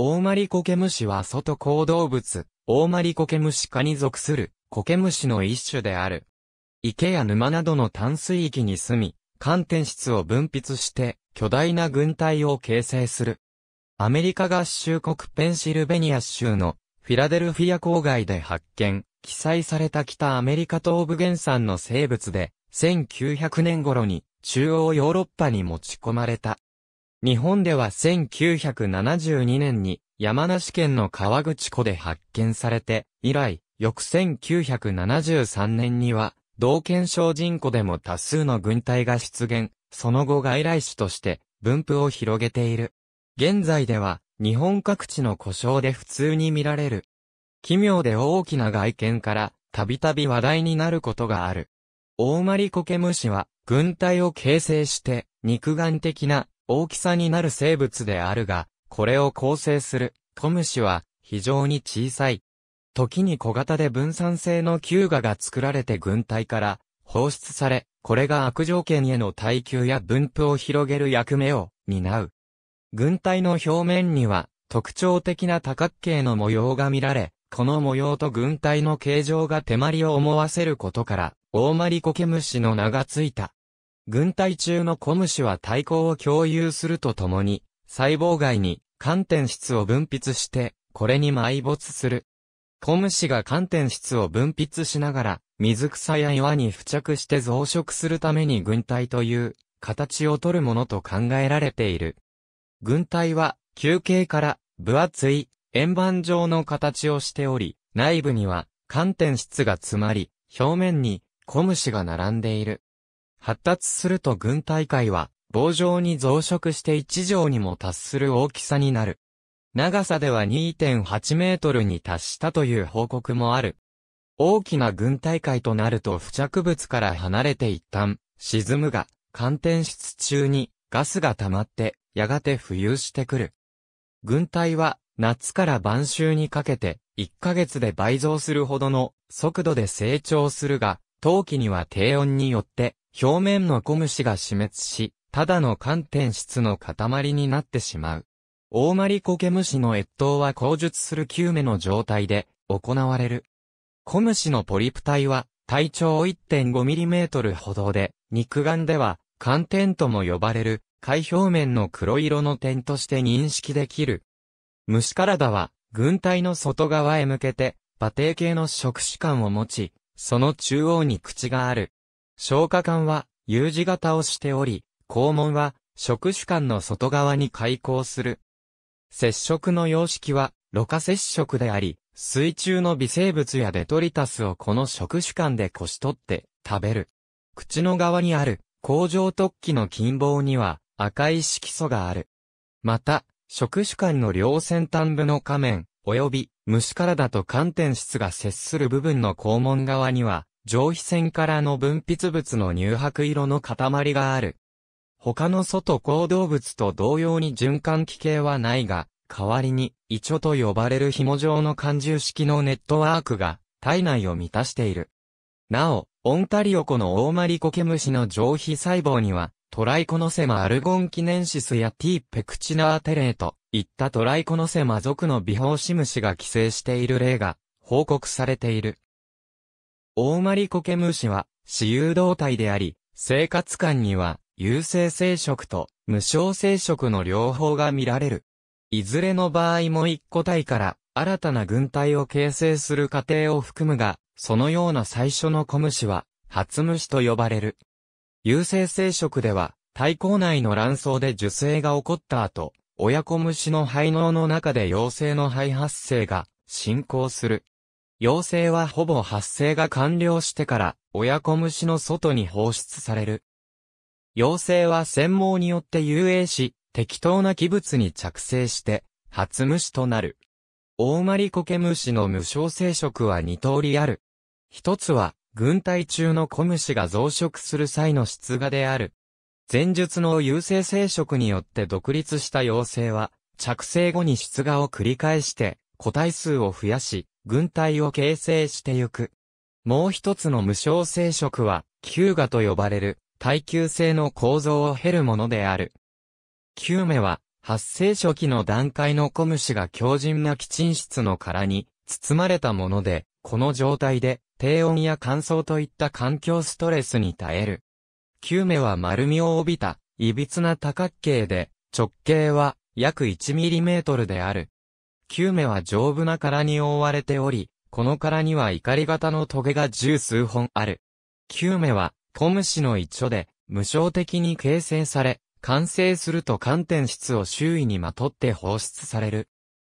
オオマリコケムシは外行動物、オオマリコケムシ科に属する、コケムシの一種である。池や沼などの淡水域に住み、寒天質を分泌して、巨大な軍隊を形成する。アメリカ合衆国ペンシルベニア州のフィラデルフィア郊外で発見、記載された北アメリカ東部原産の生物で、1900年頃に中央ヨーロッパに持ち込まれた。日本では1972年に山梨県の河口湖で発見されて、以来、翌1973年には、同県小人湖でも多数の軍隊が出現、その後外来種として分布を広げている。現在では、日本各地の故障で普通に見られる。奇妙で大きな外見から、たびたび話題になることがある。オオマリコケムシは、軍隊を形成して、肉眼的な大きさになる生物であるが、これを構成する小虫は非常に小さい。時に小型で分散性の球芽が作られて軍隊から放出され、これが悪条件への耐久や分布を広げる役目を担う。軍隊の表面には特徴的な多角形の模様が見られ、この模様と軍隊の形状が手まりを思わせることから、大まりコケムシの名がついた。軍隊中のコムシは対抗を共有するとともに、細胞外に寒天質を分泌して、これに埋没する。コムシが寒天質を分泌しながら、水草や岩に付着して増殖するために軍隊という形をとるものと考えられている。軍隊は球形から分厚い円盤状の形をしており、内部には寒天質が詰まり、表面に小虫が並んでいる。発達すると軍大会は棒状に増殖して1畳にも達する大きさになる。長さでは2.8メートルに達したという報告もある。大きな軍大会となると付着物から離れて一旦沈むが、寒天室中にガスが溜まってやがて浮遊してくる。軍隊は夏から晩秋にかけて1ヶ月で倍増するほどの速度で成長するが、冬季には低温によって表面のコムシが死滅し、ただの寒天質の塊になってしまう。大マリコケムシの越冬は口述する9目の状態で行われる。コムシのポリプ体は体長 1.5mm ほどで、肉眼では寒天とも呼ばれる、海表面の黒色の点として認識できる。虫体は、軍隊の外側へ向けて、馬蹄形の触手感を持ち、その中央に口がある。消化管は U 字型をしており、肛門は触手管の外側に開口する。接触の様式は、ろ過接触であり、水中の微生物やデトリタスをこの触手管でこし取って食べる。口の側にある工場突起の近傍には赤い色素がある。また、触手管の両先端部の仮面、及び虫からだと寒天質が接する部分の肛門側には上皮腺からの分泌物の乳白色の塊がある。他の外行動物と同様に循環器系はないが、代わりに、胃腸と呼ばれる紐状の感重式のネットワークが、体内を満たしている。なお、オンタリオ湖のオオマリコケムシの上皮細胞には、トライコノセマアルゴンキネンシスや T ペクチナーテレーといったトライコノセマ属の微胞シムシが寄生している例が報告されている。大マリコケムシは、私有動体であり、生活感には、有性生殖と無償生殖の両方が見られる。いずれの場合も一個体から新たな群体を形成する過程を含むが、そのような最初の小虫は、初虫と呼ばれる。有性生殖では、体口内の卵巣で受精が起こった後、親子虫の排脳の中で陽性の肺発生が進行する。妖精はほぼ発生が完了してから、親子虫の外に放出される。妖精は専毛によって遊泳し、適当な器物に着生して、初虫となる。大マリコケムシの無償生殖は二通りある。一つは、軍隊中の小虫が増殖する際の出芽である。前述の優性生殖によって独立した幼生は、着生後に出芽を繰り返して、個体数を増やし、軍隊を形成してゆく。もう一つの無償生殖は、球芽と呼ばれる、耐久性の構造を経るものである。球芽は、発生初期の段階の小虫が強靭な基沈室の殻に包まれたもので、この状態で低温や乾燥といった環境ストレスに耐える。球芽は丸みを帯びた、いびつな多角形で、直径は約 1mm である。9目は丈夫な殻に覆われており、この殻には怒り型の棘が十数本ある。9目は、小虫の一緒で、無償的に形成され、完成すると寒天質を周囲にまとって放出される。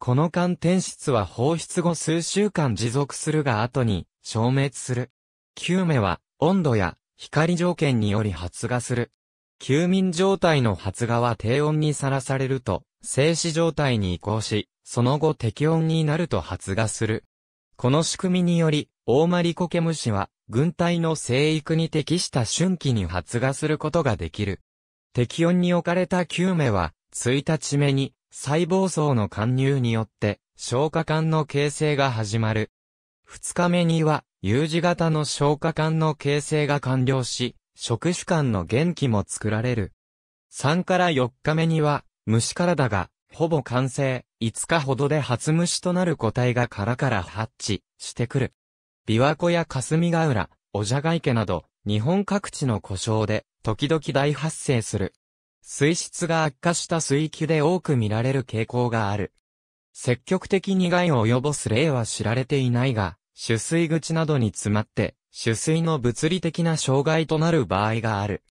この寒天質は放出後数週間持続するが後に消滅する。9目は温度や光条件により発芽する。休眠状態の発芽は低温にさらされると静止状態に移行し、その後適温になると発芽する。この仕組みにより、オオマリコケムシは、軍隊の生育に適した春季に発芽することができる。適温に置かれた9芽は、1日目に、細胞層の貫入によって、消化管の形成が始まる。2日目には、U 字型の消化管の形成が完了し、触手管の元気も作られる。3から4日目には、虫からだが、ほぼ完成、5日ほどで初虫となる個体が殻から発知してくる。琵琶湖や霞ヶ浦、おじゃが池など、日本各地の故障で、時々大発生する。水質が悪化した水域で多く見られる傾向がある。積極的に害を及ぼす例は知られていないが、取水口などに詰まって、取水の物理的な障害となる場合がある。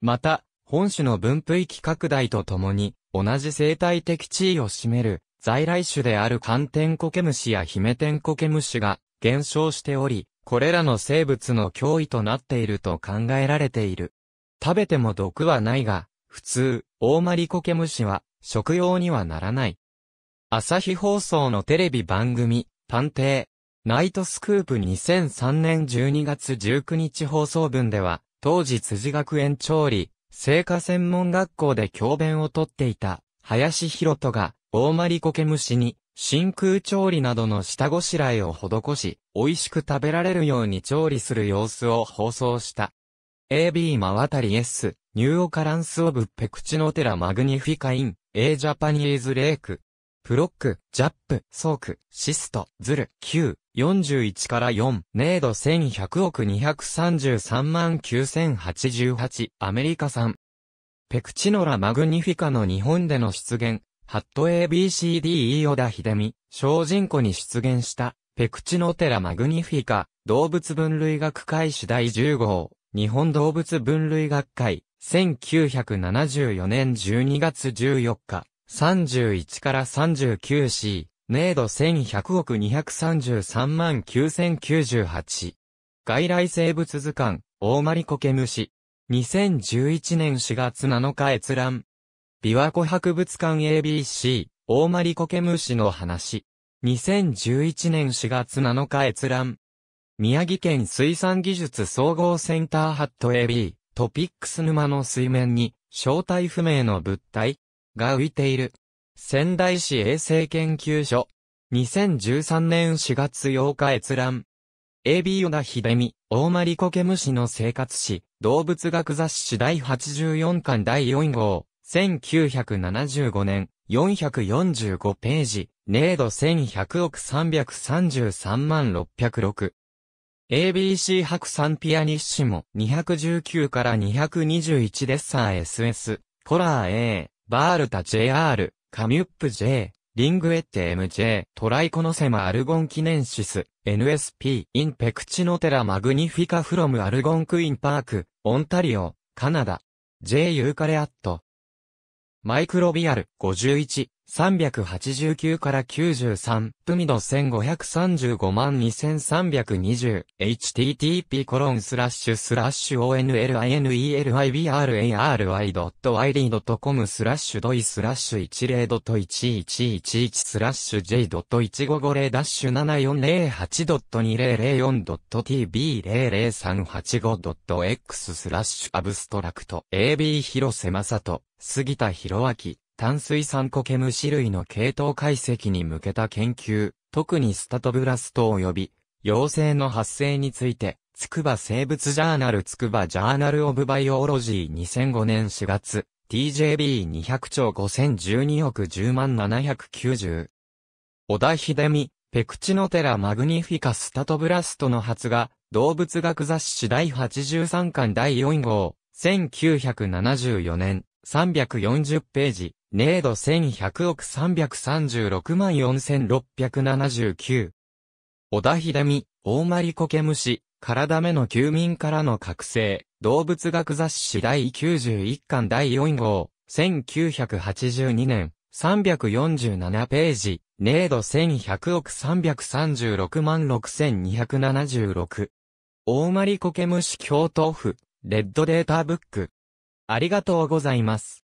また、本種の分布域拡大とともに、同じ生態的地位を占める、在来種である寒天コケムシやヒメテンコケムシが減少しており、これらの生物の脅威となっていると考えられている。食べても毒はないが、普通、大マリコケムシは食用にはならない。朝日放送のテレビ番組、探偵、ナイトスクープ2003年12月19日放送分では、当時辻学園調理、聖火専門学校で教鞭をとっていた、林博人が、大まりこけ虫に、真空調理などの下ごしらえを施し、美味しく食べられるように調理する様子を放送した。AB 真渡り S、ニューオカランスオブペクチノテラマグニフィカイン、A ジャパニーズレイク、プロック、ジャップ、ソーク、シスト、ズル、Q、41から4、ネード1100億233万9088、アメリカ産。ペクチノラマグニフィカの日本での出現、ハット ABCDE 小田秀美、小人庫に出現した、ペクチノテラマグニフィカ、動物分類学会主第10号、日本動物分類学会、1974年12月14日、31から 39C、明度1100億233万9098。外来生物図鑑、大マリコケムシ。2011年4月7日閲覧。琵琶湖博物館 ABC、大マリコケムシの話。2011年4月7日閲覧。宮城県水産技術総合センターハット AB、トピックス沼の水面に、正体不明の物体が浮いている。仙台市衛生研究所。2013年4月8日閲覧。AB 与田秀美、大間利コケムシの生活史、動物学雑誌第84巻第4号、1975年、445ページ、ネード1100億333万606。ABC 白山ピアニッシモ219から221デッサー SS、コラー A、バールタ JR、カミュップ J、リングエッテ MJ、トライコノセマアルゴン記念シス、NSP、インペクチノテラマグニフィカフロムアルゴンクインパーク、オンタリオ、カナダ。J ユーカレアット。マイクロビアル51、389から93、プミド1535万 2320http コロンスラッシュスラッシュ onlinelibray.yd.id.com スラッシュドイスラッシュ10.1111スラッシュ j.1550 ダッシュ 7408.2004.tb00385.x スラッシュアブストラクト ab 広瀬正人杉田博明炭水酸コケム種類の系統解析に向けた研究、特にスタトブラスト及び、陽性の発生について、筑波生物ジャーナル筑波ジャーナルオブバイオロジー2005年4月、TJB200 兆5012億10万790。小田秀美、ペクチノテラマグニフィカスタトブラストの発が、動物学雑誌第83巻第4号、1974年、340ページ、零度1100億336万4679。小田秀美、大まりこけ虫、体目の休眠からの覚醒、動物学雑誌第91巻第4号、1982年、347ページ、零度1100億336万6276。大まりこけ虫京都府、レッドデータブック。ありがとうございます。